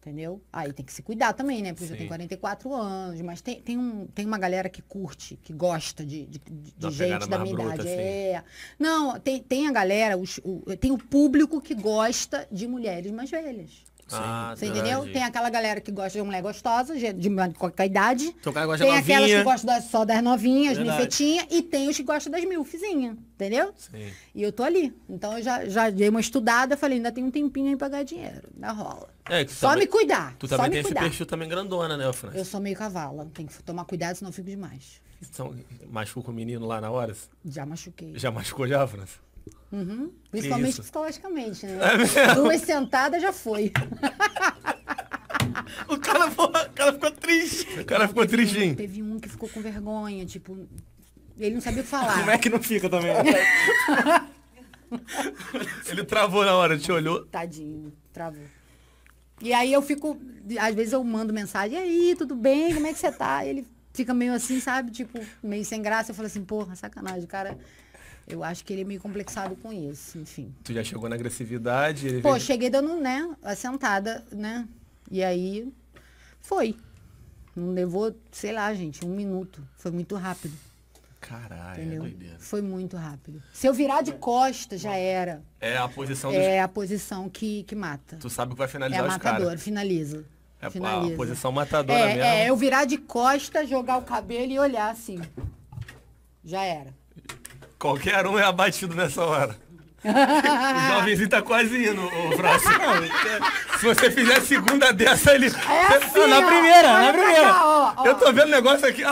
Entendeu? Aí tem que se cuidar também, né? Porque Sim. já tem 44 anos, mas tem, tem, um, tem uma galera que curte, que gosta de, de, de da gente da minha bruta, idade. Assim. É. Não, tem, tem a galera, os, o, tem o público que gosta de mulheres mais velhas. Ah, entendeu? Tem aquela galera que gosta de mulher gostosa, de, qualquer idade. Então, cara gosta tem novinha. aquelas que gostam das, só das novinhas, ninfetinha, e tem os que gostam das milfizinhas, entendeu? Sim. E eu tô ali. Então eu já, já dei uma estudada, falei, ainda tem um tempinho aí pra pagar dinheiro. Na rola. É, só também, me cuidar. Tu também tem cuidar. esse perfil também grandona, né, Fran? Eu sou meio cavala. Tem que tomar cuidado, senão eu fico demais. Então, machuca o menino lá na hora? Já machuquei. Já machucou já, França? Uhum. Principalmente Isso. psicologicamente, né? É Duas sentadas já foi. o, cara, o cara ficou triste. O cara ficou triste. tristinho. Um, teve um que ficou com vergonha, tipo, ele não sabia o que falar. Como é que não fica também? ele travou na hora, te olhou. Tadinho, travou. E aí eu fico, às vezes eu mando mensagem, e aí, tudo bem? Como é que você tá? Ele fica meio assim, sabe? Tipo, meio sem graça. Eu falo assim, porra, sacanagem, cara eu acho que ele é meio complexado com isso, enfim. Tu já chegou na agressividade? Pô, veio... cheguei dando, né, assentada, né? E aí foi. Não levou, sei lá, gente, um minuto. Foi muito rápido. Caralho, é entendeu? doideira. Foi muito rápido. Se eu virar de costa, já era. É a posição dos... É a posição que, que mata. Tu sabe que vai é finalizar é os matador, finaliza. É finaliza. a posição matadora é, é mesmo. É, eu virar de costa, jogar o cabelo e olhar assim. Já era. Qualquer um é abatido nessa hora. o jovenzinho tá quase indo, o Francisco. Se você fizer segunda dessa, ele. É assim, na primeira, ó, na primeira. ó, ó. Eu tô vendo o negócio aqui.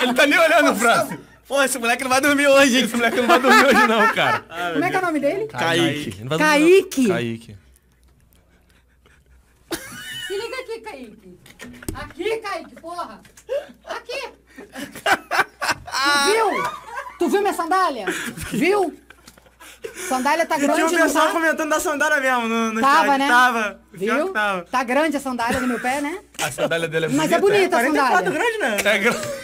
Ele tá nem olhando, Frasco. Pô, esse moleque não vai dormir hoje, hein? Esse moleque não vai dormir hoje, não, cara. Ah, Como é que é o nome dele? Kaique. Kaique. Kaique. Se liga aqui, Kaique. viu minha sandália? Viu? Sandália tá grande. Tinha um pessoal tá? comentando da sandália mesmo no, no tava, Né? Tava, Viu? Tava. Tá grande a sandália do meu pé, né? A sandália dele é bonita. Mas é bonita é? a sandália. É grande, né? É grande.